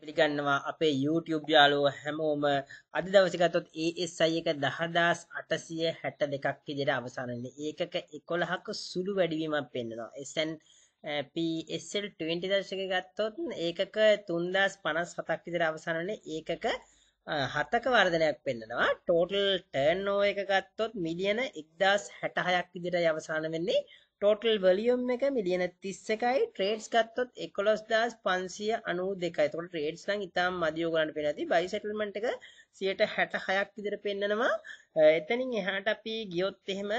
පිළිගන්නවා අපේ YouTube යාළුවෝ හැමෝම අද දවසේ ගත්තොත් ASI එක 10862ක් විදිහට අවසන් වෙන්නේ. ඒකක 11ක සුළු වැඩිවීමක් පෙන්වනවා. SN eh, PSL 20 දශකයේ ගත්තොත් ඒකක 3057ක් විදිහට අවසන් වෙන්නේ. ඒකක හතක වර්ධනයක් පෙන්න්නනවා ටෝටල් ටර්නෝ එක ගත්තොත් මිලියන එක්දස් හැටහයක් විදිර අවසාන වෙන්නේ ටෝටල් වලියම් එක මිලියන තිස්ස එකයි ට්‍රේඩ්ස් ගත්තොත් එකොලොස් දස් පන්සිය අනු දෙකයි තොට ට්‍රේඩ්ස් ලං ඉතාම් මදියෝගන්න පෙනති බයිසටල්මට එක සියට හැට හයක් විදිර පෙන්න්නනවා එතනින් එහාට අපි ගියොත් එහෙම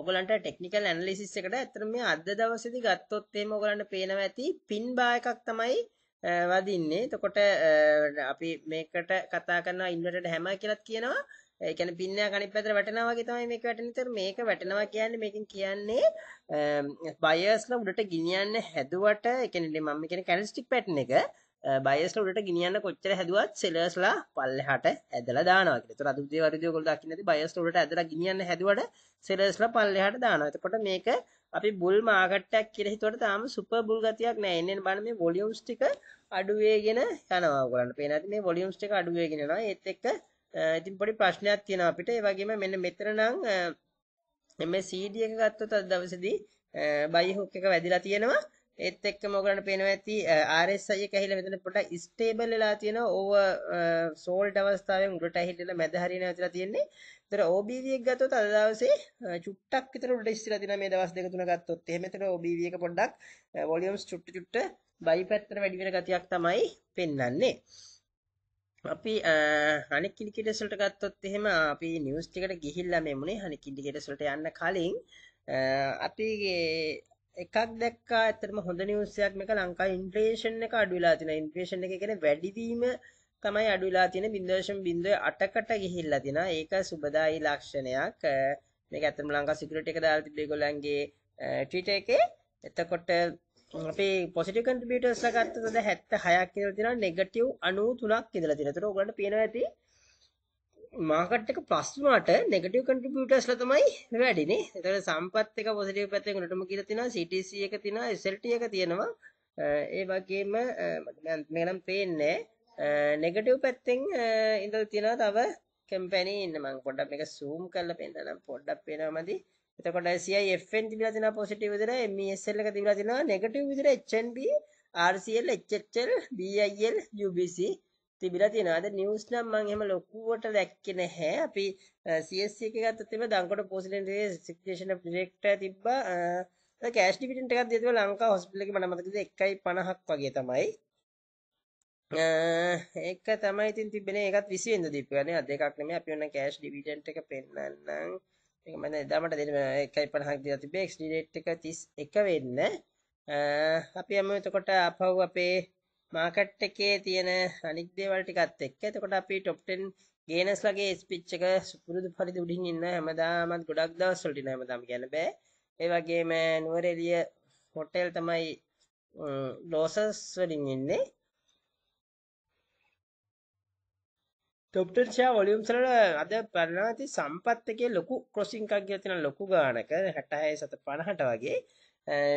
ඔගලන්ට ටෙක්නිකල් ඇනලිසිස් එකට ඇතරම අද දවසදි ගත්තොත්තේ මොගලන්න පේනව ඇති පින් බා එකක් තමයි වදින්නේ. එතකොට අපි මේකට කතා කරනවා ඉන්වර්ටඩ් හැම කියලාත් කියනවා. ඒ කියන්නේ පින්නයක් අනිත් පැත්තට වැටෙනවා වගේ තමයි මේක වැටෙන. ඒතර මේක වැටෙනවා කියන්නේ මේකෙන් කියන්නේ බයර්ස්ලා උඩට ගෙනියන්න හැදුවට ඒ කියන්නේ මම කියන්නේ කැනල්ස්ටික් පැටර්න් එක බයිස්ල උඩට ගිනියන්න කොච්චර හැදුවත් සෙලර්ස්ලා පල්ලෙහාට ඇදලා දානවා කියලා. ඒතර අදුදේ වර්ධිය ඔයගොල්ලෝ දකින්නද බයිස්ල උඩට ඇදලා ගිනියන්න හැදුවට සෙලර්ස්ලා පල්ලෙහාට දානවා. එතකොට මේක අපි බුල් මාකට් එකක් කියලා හිතුවට තාම සුපර් බුල් ගතියක් නෑ. එන්නේ බලන්න මේ වොලියම්ස් ටික අඩුවේගෙන යනවා ඔයගොල්ලන්ට. පේනවාද මේ වොලියම්ස් ටික අඩුවේගෙන යනවා. ඒත් එක්ක ඉතින් පොඩි ප්‍රශ්නයක් තියෙනවා අපිට. ඒ වගේම මෙන්න මෙතන නම් මේ CD එක ගත්තොත් අද දවසේදී බයි හොක් එක වැදිලා තියෙනවා. ඒත් එක්ක මොකට පේනවා ඇති RSI එක ඇහිලා මෙතන පොඩ්ඩක් ස්ටේබල් වෙලා තියෙනවා ඕවර් සෝල්ඩ් අවස්ථාවෙන් උඩට ඇහිලා මැද හරියන ඇවිල්ලා තියෙන්නේ. ඒතර OBV එක ගත්තොත් අද දවසේ චුට්ටක් විතර උඩට ඉස්සලා තියෙනවා මේ දවස් දෙක තුන ගත්තොත්. එහෙම ඒතර OBV එක පොඩ්ඩක් වොලියම්ස් චුට්ට චුට්ට බයි පැත්තට වැඩි වෙන ගතියක් තමයි පෙන්වන්නේ. අපි අනෙක් ඉන්ඩිකේටර්ස් වලට ගත්තොත් එහෙම අපි නිවුස් ටිකට ගිහිල්ලා මේ මුනේ අනෙක් ඉන්ඩිකේටර්ස් වලට යන්න කලින් අපිගේ එකක් දැක්කා ඇත්තටම හොඳ නිවුස් එකක් මේක ලංකාවේ ඉන්ෆ්ලේෂන් එක අඩු වෙලා තියෙනවා. ඉන්ෆ්ලේෂන් එක කියන්නේ වැඩිවීම තමයි අඩු වෙලා තියෙන්නේ 0.08කට ගිහිල්ලා තියෙනවා. ඒක සුබදායි ලක්ෂණයක්. මේක ඇත්තටම ලංකා සිකියුරිටි එක දාලා තිබ්බේ ඒගොල්ලන්ගේ ට්විටර් එකේ. එතකොට අපේ පොසිටිව් කන්ට්‍රිබියුටර්ස්ලා ගත්තොත් 76ක් ඉඳලා තියෙනවා. නෙගටිව් 93ක් ඉඳලා තියෙනවා. ඒතර ඔයගොල්ලන්ට පේනවා ඇති මාකට් එක ප්ලස් වුණාට නෙගටිව් කන්ට්‍රිබියුටර්ස්ලා තමයි වැඩිනේ. ඒතකොට සම්පත් එක පොසිටිව් පැත්තෙන් උඩටම කියලා තියෙනවා CTC එක තියෙනවා SLT එක තියෙනවා. ඒ වගේම මේක නම් පේන්නේ නෙගටිව් පැත්තෙන් ඉඳලා තියෙනවා තව කම්පැනි ඉන්න මම පොඩ්ඩක් මේක zoom කරලා පෙන්නනම් පොඩ්ඩක් පේනවමදි. එතකොට CIFN තිබිලා තියෙනවා පොසිටිව් විදිහට MESL එක තිබිලා තියෙනවා නෙගටිව් විදිහට HNB RCL HHL BIL UBC තිබිලා තියෙනවා. අද නිවුස් නම් මම එහෙම ලොකුවට දැක්කේ නැහැ. අපි CSC එක ගත්තත් එimhe දංකොඩ පොසිඩන්ටේ සික්ෂන් ඔෆ් ඩිරෙක්ටර් තිබ්බා. කෑෂ් ඩිවිඩන්ඩ් එකක් දීලා ලංකා හොස්පිටල් එකේ මට මතකද 1.50ක් වගේ තමයි. ඒක තමයි ඉතින් තිබෙන්නේ ඒකත් 20 වෙනිදා දීපුවානේ. අද එකක් නෙමෙයි අපි ඔන්න කෑෂ් ඩිවිඩන්ඩ් එක පෙන්නන්නම්. ඒක මම එදාමට දෙන්න 1.50ක් දීලා තිබ්බේ. එක්ස් ඩිරෙක්ට් එක 31 වෙන්න. අපි යමු එතකොට අපව අපේ මාකට් එකේ තියෙන අනික් දේවල් ටිකත් එක්ක. එතකොට අපි টොප් 10 ගේනස් ලගේ ස්පිච් එක සුපුරුදු පරිදි උඩින් ඉන්න හැමදාමත් ගොඩක් දවස්වල ඉන්න හැමදාම කියන්න බෑ. ඒ වගේම නුවරඑළිය හොටෙල් තමයි ලෝසස් වලින් ඉන්නේ. টොප් 10 ෂා වොලියම්ස් වල අද පරිණාමති සම්පත් එකේ ලොකු ක්‍රොසින් එකක් ගිය තියෙන ලොකු ගානක 66 750ට වගේ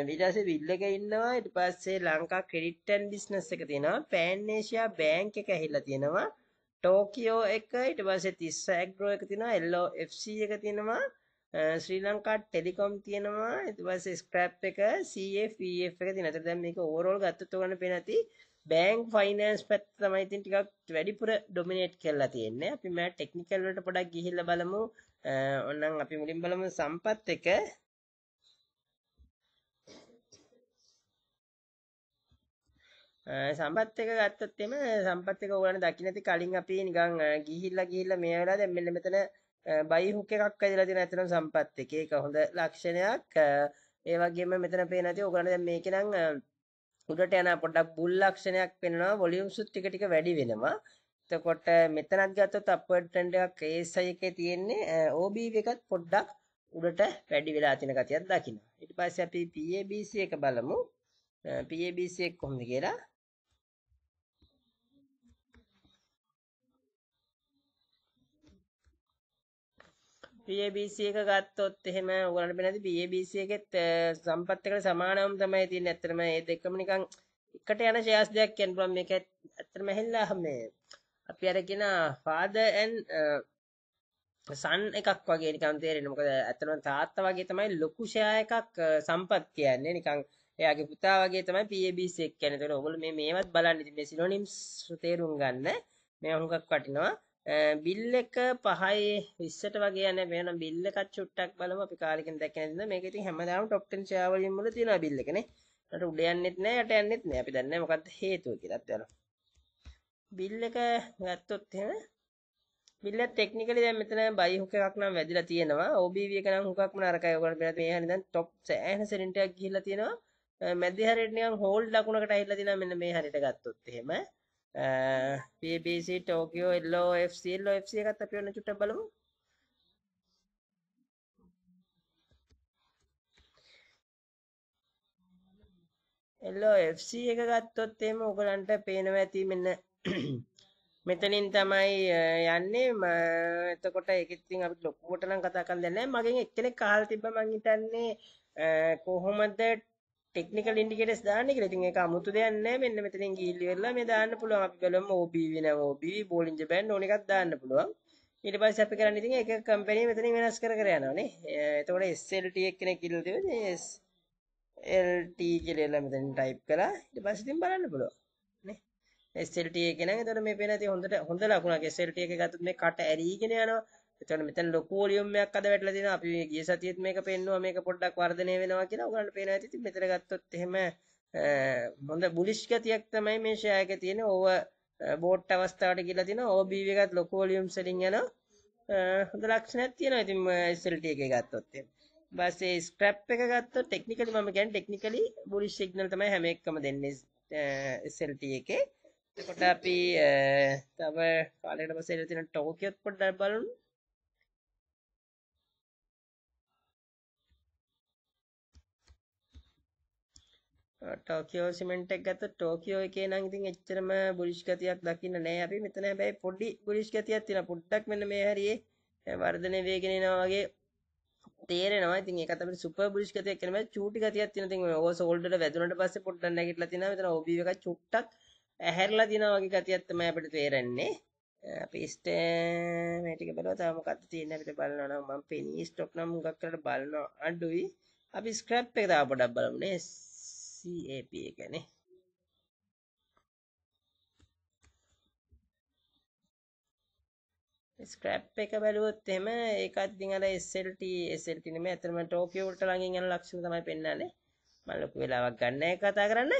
විලාසේ විල් එක ඉන්නවා ඊට පස්සේ ලංකා ක්‍රෙඩිට් ඇන්ඩ් බිස්නස් එක තියෙනවා පෑන් ඒෂියා බැංක් එක ඇහිලා තියෙනවා ටෝකියෝ එක ඊට පස්සේ 30 ඇග්‍රෝ එක තියෙනවා LOFC එක තියෙනවා ශ්‍රී ලංකා ටෙලිකොම් තියෙනවා ඊට පස්සේ ස්ක්‍රැප් එක CAPF e එක තියෙනවා. ඒතර දැන් මේක ඕවරෝල් ගත්තොත් ඔයගොල්ලන් පේන ඇති බැංක් ෆයිනෑන්ස් පැත්ත තමයි ඉතින් ටිකක් වැඩිපුර ඩොමිනේට් කරලා තියෙන්නේ. අපි මෑ ටෙක්නිකල් වලට පොඩක් ගිහිල්ලා බලමු. ඕනනම් අපි මුලින් බලමු සම්පත් එක. සම්පත් එක ගත්තොත් එම සම්පත් එක ඕගලන්ට දකින්න ඇති කලින් අපි නිකන් ගිහිල්ලා ගිහිල්ලා මේ වෙලාව දැන් මෙන්න මෙතන බයි හුක් එකක් ඇදලා තියෙන ඇතනම් සම්පත් එක. ඒක හොඳ ලක්ෂණයක්. ඒ වගේම මෙතන පේන ඇති ඕගලන්ට දැන් මේකේ නම් උඩට යන පොඩ්ඩක් බුල් ලක්ෂණයක් පෙනෙනවා. වොලියම්ස් ටික ටික වැඩි වෙනවා. එතකොට මෙතනත් ගත්තොත් අප්වර්ඩ් ට්‍රෙන්ඩ් එකක් ASI එකේ තියෙන්නේ OBV එකත් පොඩ්ඩක් උඩට වැඩි වෙලා තියෙන ගතියක් දකින්න. ඊට පස්සේ අපි PABC එක බලමු. PABC එක කොහොමද කියලා. PABC එක ගත්තොත් එහෙම ඔයගලන්ට පේනද PABC එකෙත් සම්පත් එකට සමානවම තමයි තියෙන්නේ. ඇත්තටම මේ දෙකම නිකන් එකට යන ෂෙයාස් දෙකක් කියන්න පුළුවන් මේක ඇත්තටම ඇහිලා මේ අපි අර කියන father and සන් එකක් වගේ නිකන් තේරෙන්නේ. මොකද ඇත්තටම තාත්තා වගේ තමයි ලොකු ෂෙයා එකක් සම්පත් කියන්නේ. නිකන් එයාගේ පුතා වගේ තමයි PABC එක කියන්නේ. ඒතකොට ඔයගොල්ලෝ මේ මේවත් බලන්න ඉතින් මේ සිනොනිම්ස් තේරුම් ගන්න. මේ අනුකක් වටිනවා. බිල් එක 5යි 20ට වගේ යන වෙන බිල් එකක් චුට්ටක් බලමු අපි කාලෙකින් දැක්කේ නැද්ද මේක ඉතින් හැමදාම top 10 share වලින් වල තියෙන බිල් එකනේ රට උඩ යන්නෙත් නැහැ යට යන්නෙත් නැහැ අපි දන්නේ මොකක්ද හේතුව කියලාත් යනවා බිල් එක ගත්තොත් එහෙම බිල්ල ටෙක්නිකලි දැන් මෙතන බයි හුක් එකක් නම් වැදිලා තියෙනවා OBV එක නම් හුක්ක්ම නරකයි ඔයගොල්ලෝ බලන්න මේ හැරි දැන් top සෑහෙන සෙලින්ටයක් ගිහිල්ලා තියෙනවා මැදි හැරෙට නිකන් හෝල් ලකුණකට ඇහිලා තියෙනවා මෙන්න මේ හැරිට ගත්තොත් එහෙම පBC ටෝකෝ එල්ලෝ ලෝ එකත් අපි ඔන්න චුට්ට බලමු එල්ලෝ එක ගත්තොත් එම උගලන්ට පේනව ඇති මෙන්න මෙතනින් තමයි යන්නේ එතකොට එකඉතින් අපි ලොකුවටනම් කතා කන්න දෙන්න මගින් එක්කෙනෙ කාල් තිබ මංහිතන්නේ කොහොමද ටෙක්නිකල් ඉන්ඩිකේටර්ස් දාන්න කියලා. ඉතින් ඒක අමුතු දෙයක් නෑ. මෙන්න මෙතනින් ගිහිල්ලි වෙලා මේ දාන්න පුළුවන්. අපි බලමු OB වෙනව OB බෝලින් ජබෑන් ඕන එකක් දාන්න පුළුවන්. ඊට පස්සේ අපි කරන්නේ ඉතින් ඒක කම්පැනි මෙතනින් වෙනස් කර කර යනවා නේ. එතකොට SLT කෙනෙක් ඉල්ල දෙන්නේ LT කියලා මෙතනින් ටයිප් කළා. ඊට පස්සේ ඉතින් බලන්න පුළුවන්. නේ. SLT එක නම් එතකොට මේ පේන ඉතින් හොඳට හොඳ ලකුණක් SLT එක ගත්තොත් මේ කට ඇරීගෙන යනවා. එතකොට මෙතන ලොකු වොලියුම් එකක් අද වැටලා තියෙනවා. අපි ගිය සතියේත් මේක පෙන්නුවා මේක පොඩ්ඩක් වර්ධනය වෙනවා කියලා. ඔයගලන්ට පේනවා ඇති. ඉතින් මෙතන ගත්තොත් එහෙම හොඳ බුලිෂ් ගතියක් තමයි මේ ෂෙයාර් එකේ තියෙන්නේ. ඕව බෝට් අවස්ථාවට ගිහලා තිනවා. ඕව බීවි එකත් ලොකු වොලියුම්ස් වලින් යනවා. හොඳ ලක්ෂණයක් තියෙනවා. ඉතින් SLT එකේ ගත්තොත් එහෙම. ඊපස්සේ ස්ක්‍රැප් එක ගත්තොත් ටෙක්නිකලි මම කියන්නේ ටෙක්නිකලි බුලිෂ් සිග්නල් තමයි හැම එකම දෙන්නේ SLT එකේ. එතකොට අපි තව කාලයකට පස්සේ එන තන ටෝකියොත් පොඩ්ඩක් බලමු. ටෝකියෝ සිමෙන්ට් එක ගත්තොත් ටෝකියෝ එකේ නම් ඉතින් එච්චරම බුලිෂ් ගතියක් දකින්න නෑ අපි මෙතන හැබැයි පොඩි බුලිෂ් ගතියක් තියෙනවා පොඩ්ඩක් මෙන්න මේ හැරියේ වර්ධනය වේගෙන එනවා වගේ තේරෙනවා ඉතින් ඒක තමයි සුපර් බුලිෂ් ගතියක් කියන මේ චූටි ගතියක් තියෙන ඉතින් ඕව සෝල්ඩර් වැදුනට පස්සේ පොඩ්ඩක් නැගිටලා තියෙනවා මෙතන OB එක චුට්ටක් ඇහැරලා තියෙනවා වගේ ගතියක් තමයි අපිට තේරෙන්නේ අපි ස්ටේ මේ ටික බලුවා තව මොකක්ද තියෙන්නේ අපිට බලනවා නම් මම පෙනී ස්ටොක් නම් හුඟක් කරලා බලනවා අඩුයි අපි ස්ක්‍රැප් එක තාම පොඩ්ඩක් බලමු නේ CAP එකනේ ස්ක්‍රප් එක බැලුවොත් එහෙම ඒකත් ඉතින් අර SLT SLT නෙමෙයි අතරම ටෝකියෝ වලට ළඟින් යන ලක්ෂණ තමයි පෙන්වන්නේ මම ලොකු වෙලාවක් ගන්න නැහැ කතා කරන්න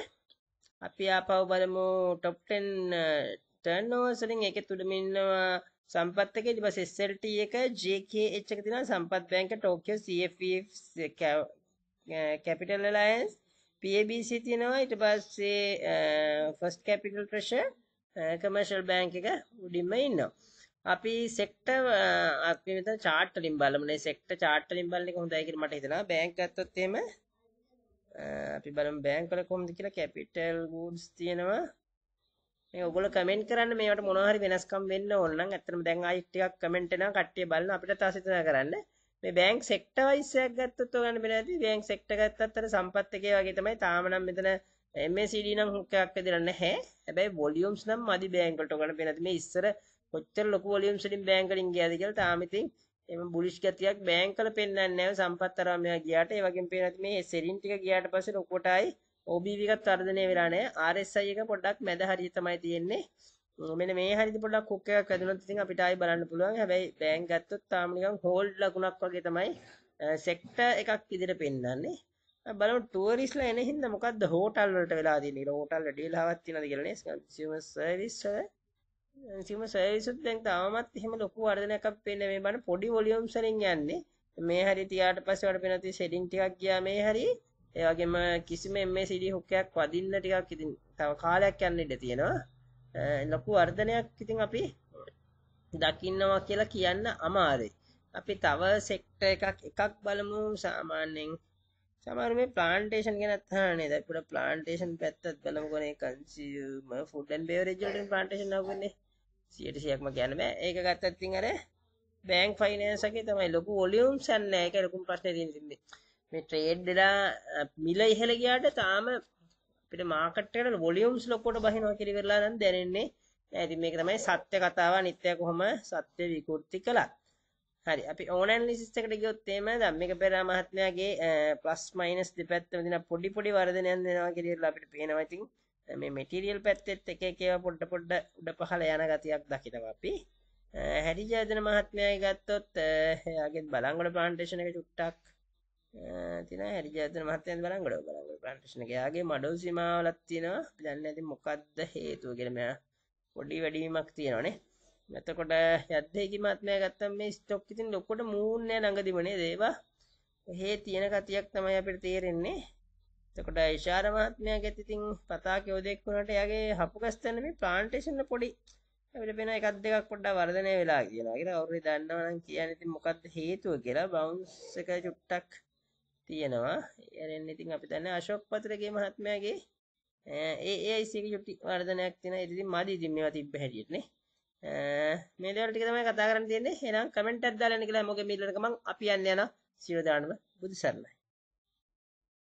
අපි ආපහු බලමු top 10 uh, turnovers වලින් ඒකේ තුඩම ඉන්නවා සම්පත් එක ඊට පස්සේ SLT එක JKH එක තියෙනවා Sampath bank Tokyo CFE Capital Alliance PABC තියෙනවා ඊට පස්සේ ෆස්ට් කැපිටල් ප්‍රෙෂර් කමර්ෂල් බැංක් එක උඩින්ම ඉන්නවා. අපි සෙක්ටර් අපි මෙතන chart වලින් බලමු. මේ සෙක්ටර් chart වලින් බලන එක හොඳයි කියලා මට හිතෙනවා. බැංක් ගත්තොත් එහෙම අපි බලමු බැංක් වල කොහොමද කියලා කැපිටල් ගුඩ්ස් තියෙනවා. මේ ඔයගොල්ලෝ කමෙන්ට් කරන්න මේවට මොනවා හරි වෙනස්කම් වෙන්න ඕන නම් ඇත්තටම දැන් ආයෙත් ටිකක් කමෙන්ට් එනවා කට්ටිය බලන අපිට තාසිතන කරන්න. මේ බැංක් සෙක්ටර් වයිස් එකක් ගත්තොත් ඔයගන්න බෑ නැති බැංක් සෙක්ටර් ගත්තත් අර සම්පත් එකේ වගේ තමයි තාම නම් මෙතන MACD නම් හුක් එකක් විදිහට නැහැ හැබැයි වොලියම්ස් නම් මදි බැංක් වලට ඔයගන්න බෑ නැති මේ ඉස්සර කොච්චර ලොකු වොලියම්ස් වලින් බැංක් වලින් ගියාද කියලා තාම ඉතින් එම බුලිෂ් ගතියක් බැංක් වල පෙන්වන්නේ නැහැ සම්පත් අරවා මෙයා ගියාට ඒ වගේම පේන නැති මේ සෙරින් ටික ගියාට පස්සේ ලොකුටයි OBV එකත් වර්ධනය වෙලා නැහැ RSI එක පොඩ්ඩක් මැද හරිය තමයි තියෙන්නේ මෙන්න මේ හරිද පොඩ්ඩක් හුක් එකක් වැදුනොත් ඉතින් අපිට ආයි බලන්න පුළුවන්. හැබැයි බෑන්ක් ගත්තොත් තාම නිකන් හෝල්ඩ් ලකුණක් වගේ තමයි සෙක්ටර් එකක් ඉදිරියට පෙන්වන්නේ. බලමු ටුවරිස්ලා එන හින්දා මොකද්ද හෝටල් වලට වෙලා තියෙන්නේ කියලා. හෝටල් වල ඩීලාවක් තියෙනවද කියලා නේ කන්සියුමර් සර්විස් වල. කන්සියුමර් සර්විස් උත් දැන් තාමත් එහෙම ලොකු වර්ධනයක් අපි පෙන්නේ මේ බණ පොඩි වොලියම්ස් වලින් යන්නේ. මේ හරි තියාට පස්සේ වඩ පෙනෙන තියෙ ෂෙඩින් ටිකක් ගියා මේ හරි. ඒ වගේම කිසිම MACD හුක්කයක් වදින්න ටිකක් ඉතින් තව කාලයක් යන්න ඉඩ තියෙනවා. ලොකු වර්ධනයක් ඉතින් අපි දකින්නවා කියලා කියන්න අමාරුයි. අපි තව සෙක්ටර් එකක් එකක් බලමු සාමාන්‍යයෙන් සමහර මේ ප්ලාන්ටේෂන් ගැන අහන්නේ. දැන් පුර ප්ලාන්ටේෂන් පැත්තත් බලමුකෝ මේ කන්සියුමර් ෆුඩ් ඇන්ඩ් බෙවරේජ් වලින් ප්ලාන්ටේෂන් නවන්නේ 100%ක්ම කියන්න බෑ. ඒක ගත්තත් ඉතින් අර බෑන්ක් ෆයිනෑන්ස් එකේ තමයි ලොකු වොලියුම්ස් යන්නේ. ඒක ලොකුම ප්‍රශ්නේ තියෙන ඉතින් මේ මේ ට්‍රේඩ් වෙලා මිල ඉහළ ගියාට තාම අපිට මාකට් එකට වොලියම්ස් ලොකුවට බහිනවා කියලා ඉවරලා නම් දැනෙන්නේ නෑ. ඉතින් මේක තමයි සත්‍ය කතාව අනිත්‍ය කොහොම සත්‍ය විකෘති කළත්. හරි අපි ඕනෑන් ලිසිස් එකට ගියොත් එහෙම දැන් මේක පෙර මහත්මයාගේ ප්ලස් මයිනස් දෙපැත්තම දින පොඩි පොඩි වර්ධනයන් දෙනවා කියලා අපිට පේනවා. ඉතින් මේ මැටීරියල් පැත්තෙත් එක එක ඒවා පොඩ පොඩ උඩ පහළ යන ගතියක් දකිනවා අපි. හැරිජයදන මහත්මයායි ගත්තොත් එයාගේ බලංගොඩ ප්ලාන්ටේෂන් එක චුට්ටක් තින හරිජාතන මහත්තයන් බලංගොඩ බලංගොඩ ප්‍රශ්න එයාගේ මඩෝ සීමාවලක් තියෙනවා අපි දන්නේ නැති මොකද්ද හේතුව කියලා මෙයා පොඩි වැඩිවීමක් තියෙනවානේ එතකොට යද්දේකි මහත්මයා ගත්තම මේ ස්ටොක් ඉතින් ලොකොට මූන් නෑ ළඟදිම නේද ඒවා එහෙ තියෙන කතියක් තමයි අපිට තේරෙන්නේ එතකොට ඉෂාර මහත්මයාගෙත් ඉතින් පතා කියෝදෙක් වුණාට එයාගේ හපු ගස්තන මේ ප්ලාන්ටේෂන් පොඩි අපිට පේන එකක් දෙකක් පොඩ්ඩක් වර්ධනය වෙලා කියනවා කියලා කවුරු හරි දන්නවා නම් කියන්නේ ඉතින් මොකද්ද හේතුව කියලා බවුන්ස් එක චුට්ටක් තියෙනවා එරෙන් ඉතින් අපි දන්න අශෝක් පතරගේ මහත්මයාගේ ඒ ඒයිසික යුටි වර්ධනයක් තින ඉතින් මදි ඉතින් මේවා තිබ්බ හැටියටනේ මේ දේවල් ටික තමයි කතා කරන්න තියෙන්නේ එහෙනම් කමෙන්ට් එකක් දාලා ඉන්න කියලා මොකද මේ ඉල්ලනකම අපි යන්න යන සියලු දානම බුදු සරණයි